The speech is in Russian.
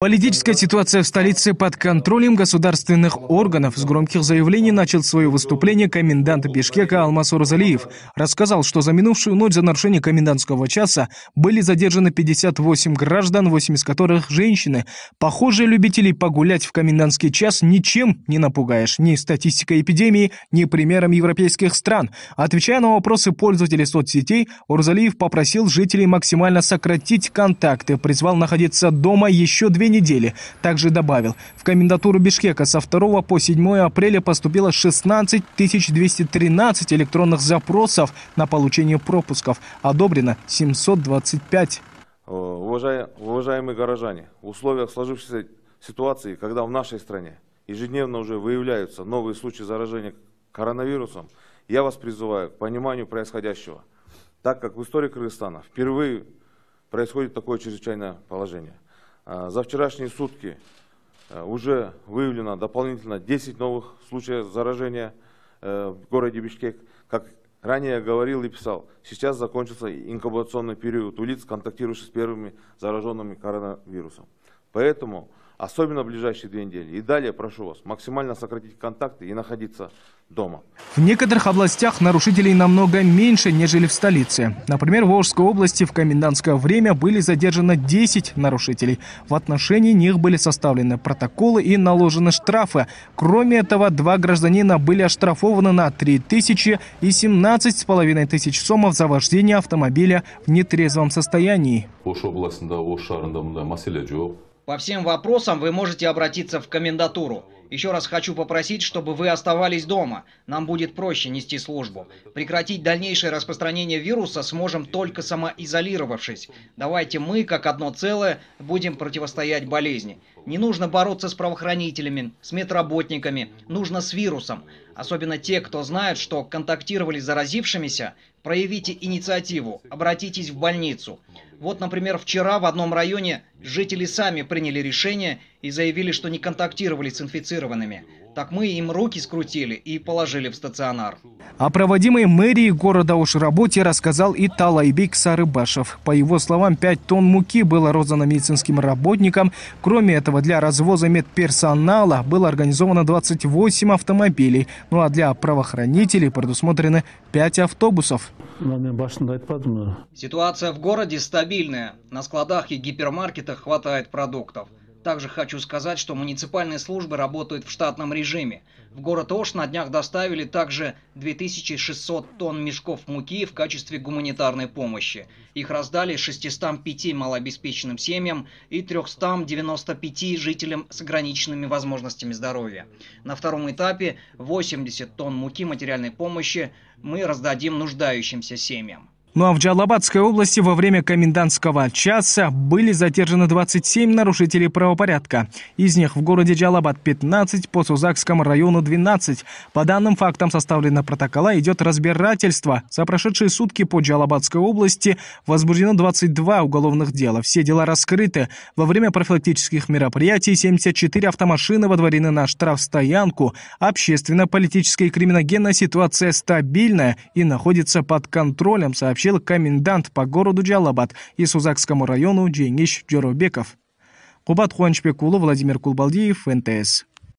Политическая ситуация в столице под контролем государственных органов. С громких заявлений начал свое выступление комендант Бишкека Алмаз Урзалиев. Рассказал, что за минувшую ночь за нарушение комендантского часа были задержаны 58 граждан, 8 из которых женщины. Похожие любителей погулять в комендантский час ничем не напугаешь. Ни статистикой эпидемии, ни примером европейских стран. Отвечая на вопросы пользователей соцсетей, Урзалиев попросил жителей максимально сократить контакты, призвал находиться дома еще две прошлой неделе. Также добавил, в комендатуру Бишкека со 2 по 7 апреля поступило 16 213 электронных запросов на получение пропусков. Одобрено 725. Э, уважаемые горожане, в условиях сложившейся ситуации, когда в нашей стране ежедневно уже выявляются новые случаи заражения коронавирусом, я вас призываю к пониманию происходящего, так как в истории Кыргызстана впервые происходит такое чрезвычайное положение. А, за вчерашние сутки а, уже выявлено дополнительно 10 новых случаев заражения э, в городе Бишкек. Как ранее говорил и писал, сейчас закончился инкубационный период у лиц, контактирующих с первыми зараженными коронавирусом. Поэтому особенно в ближайшие две недели. И далее прошу вас максимально сократить контакты и находиться дома. В некоторых областях нарушителей намного меньше, нежели в столице. Например, в Волжской области в комендантское время были задержаны 10 нарушителей. В отношении них были составлены протоколы и наложены штрафы. Кроме этого, два гражданина были оштрафованы на 3 тысячи и 17 с половиной тысяч сомов за вождение автомобиля в нетрезвом состоянии. По всем вопросам вы можете обратиться в комендатуру. Еще раз хочу попросить, чтобы вы оставались дома. Нам будет проще нести службу. Прекратить дальнейшее распространение вируса сможем только самоизолировавшись. Давайте мы, как одно целое, будем противостоять болезни. Не нужно бороться с правоохранителями, с медработниками, нужно с вирусом. Особенно те, кто знает, что контактировали с заразившимися, проявите инициативу, обратитесь в больницу. Вот, например, вчера в одном районе жители сами приняли решение и заявили, что не контактировали с инфицированными. Так мы им руки скрутили и положили в стационар. О проводимой мэрии города уж работе рассказал и Талайбик Сарыбашев. По его словам, 5 тонн муки было роздано медицинским работникам. Кроме этого, для развоза медперсонала было организовано 28 автомобилей. Ну а для правоохранителей предусмотрены 5 автобусов. Ситуация в городе стабильная. На складах и гипермаркетах хватает продуктов. Также хочу сказать, что муниципальные службы работают в штатном режиме. В город Ош на днях доставили также 2600 тонн мешков муки в качестве гуманитарной помощи. Их раздали 605 малообеспеченным семьям и 395 жителям с ограниченными возможностями здоровья. На втором этапе 80 тонн муки материальной помощи мы раздадим нуждающимся семьям. Ну а в Джалабадской области во время комендантского часа были задержаны 27 нарушителей правопорядка. Из них в городе Джалабад 15, по Сузакскому району 12. По данным фактам составлено протокола, идет разбирательство. За прошедшие сутки по Джалабадской области возбуждено 22 уголовных дела. Все дела раскрыты. Во время профилактических мероприятий 74 автомашины водворены на штрафстоянку. Общественно-политическая и криминогенная ситуация стабильная и находится под контролем, сообщается сообщил комендант по городу Джалабад и Сузакскому району Джейнгиш Джоробеков. Кубат Хуанчбекулу, Владимир Кулбалдиев, НТС.